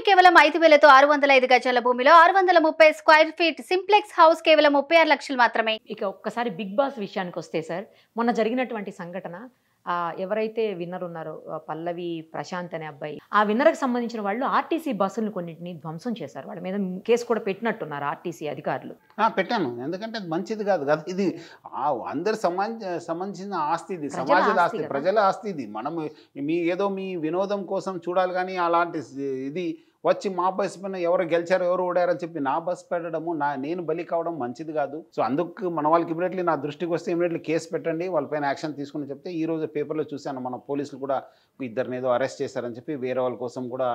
company కేవలం ఐదు వేలతో ఆరు వందల ఐదు గజాల భూమిలో ఆరు వందల ముప్పై స్క్వేర్ ఫీట్ సింప్లెక్స్ హౌస్ కేవలం ముప్పై ఆరు లక్షలు మాత్రమే ఇక ఒక్కసారి బిగ్ బాస్ విషయానికి వస్తే సార్ మొన్న జరిగినటువంటి సంఘటన ఎవరైతే విన్నర్ ఉన్నారో పల్లవి ప్రశాంత్ అనే అబ్బాయి ఆ విన్నర్కి సంబంధించిన వాళ్ళు ఆర్టీసీ బస్సులు కొన్నింటిని ధ్వంసం చేశారు వాళ్ళ మీద కేసు కూడా పెట్టినట్టున్నారు ఆర్టీసీ అధికారులు పెట్టాను ఎందుకంటే మంచిది కాదు కదా ఇది అందరు సంబంధించిన ఆస్తి ఇది సమాజ ఆస్తి ప్రజల ఆస్తి ఇది మనం మీ ఏదో మీ వినోదం కోసం చూడాలి కానీ అలాంటి ఇది వచ్చి మా బస్సు పైన ఎవరు గెలిచారు ఎవరు ఓడారని చెప్పి నా బస్సు పెట్టడము నా నేను బలి కావడం మంచిది కాదు సో అందుకు మన వాళ్ళకి ఇమీడియట్లీ నా దృష్టికి వస్తే ఇమీడియట్లీ కేసు పెట్టండి వాళ్ళపైన యాక్షన్ తీసుకుని చెప్తే ఈ రోజు పేపర్లో చూశాను మన పోలీసులు కూడా ఇద్దరిని ఏదో అరెస్ట్ చేశారని చెప్పి వేరే వాళ్ళ కోసం కూడా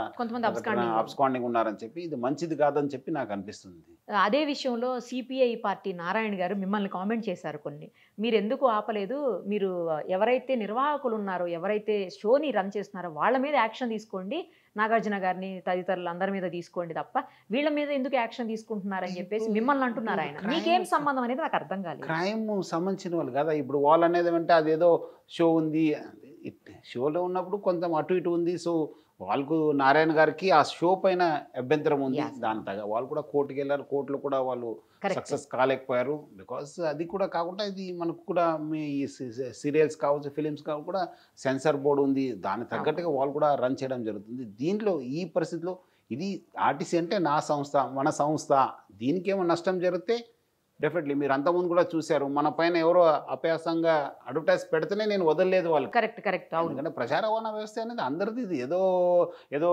అబ్స్కాండింగ్ ఉన్నారని చెప్పి ఇది మంచిది కాదని చెప్పి నాకు అనిపిస్తుంది అదే విషయంలో సిపిఐ పార్టీ నారాయణ గారు మిమ్మల్ని కామెంట్ చేశారు కొన్ని మీరు ఎందుకు ఆపలేదు మీరు ఎవరైతే నిర్వాహకులు ఉన్నారో ఎవరైతే షోని రన్ చేస్తున్నారో వాళ్ళ మీద యాక్షన్ తీసుకోండి నాగార్జున గారిని తదితర ఆఫీసర్లు అందరి మీద తీసుకోండి తప్ప వీళ్ళ మీద ఎందుకు యాక్షన్ తీసుకుంటున్నారని చెప్పేసి మిమ్మల్ని అంటున్నారు ఆయన మీకేం సంబంధం అనేది నాకు అర్థం కాలేదు క్రైమ్ సంబంధించిన వాళ్ళు కదా ఇప్పుడు వాళ్ళు అనేది అంటే అదేదో షో ఉంది షోలో ఉన్నప్పుడు కొంత అటు ఇటు ఉంది సో వాళ్ళకు నారాయణ గారికి ఆ షో పైన అభ్యంతరం ఉంది దాని తగ్గ వాళ్ళు కూడా కోర్టుకి వెళ్ళారు కోర్టులో కూడా వాళ్ళు సక్సెస్ కాలేకపోయారు బికాస్ అది కూడా కాకుండా ఇది మనకు కూడా మీ సీరియల్స్ కావచ్చు ఫిలిమ్స్ కావచ్చు కూడా సెన్సార్ బోర్డు ఉంది దాని తగ్గట్టుగా వాళ్ళు కూడా రన్ చేయడం జరుగుతుంది దీంట్లో ఈ పరిస్థితిలో ఇది ఆర్టీసీ అంటే నా సంస్థ మన సంస్థ ఏమో నష్టం జరిగితే డెఫినెట్లీ మీరు అంత ముందు కూడా చూశారు మన పైన ఎవరో అభ్యాసంగా అడ్వర్టైజ్ పెడితేనే నేను వదలలేదు వాళ్ళు కరెక్ట్ కరెక్ట్ అవును ఎందుకంటే ప్రచార రవాణా వ్యవస్థ అనేది అందరిది ఇది ఏదో ఏదో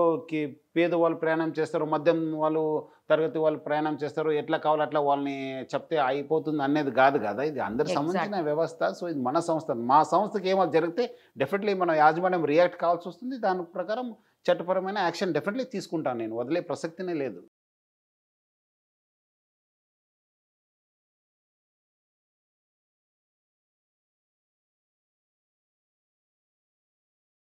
పేద వాళ్ళు ప్రయాణం చేస్తారు మద్యం వాళ్ళు తరగతి వాళ్ళు ప్రయాణం చేస్తారు ఎట్లా కావాలి అట్లా వాళ్ళని చెప్తే అయిపోతుంది అనేది కాదు కదా ఇది అందరికి సంబంధించిన వ్యవస్థ సో ఇది మన సంస్థ మా సంస్థకి ఏమో జరిగితే డెఫినెట్లీ మనం యాజమాన్యం రియాక్ట్ కావాల్సి వస్తుంది దాని ప్రకారం చట్టపరమైన యాక్షన్ డెఫినెట్లీ తీసుకుంటాను నేను వదిలే ప్రసక్తినే లేదు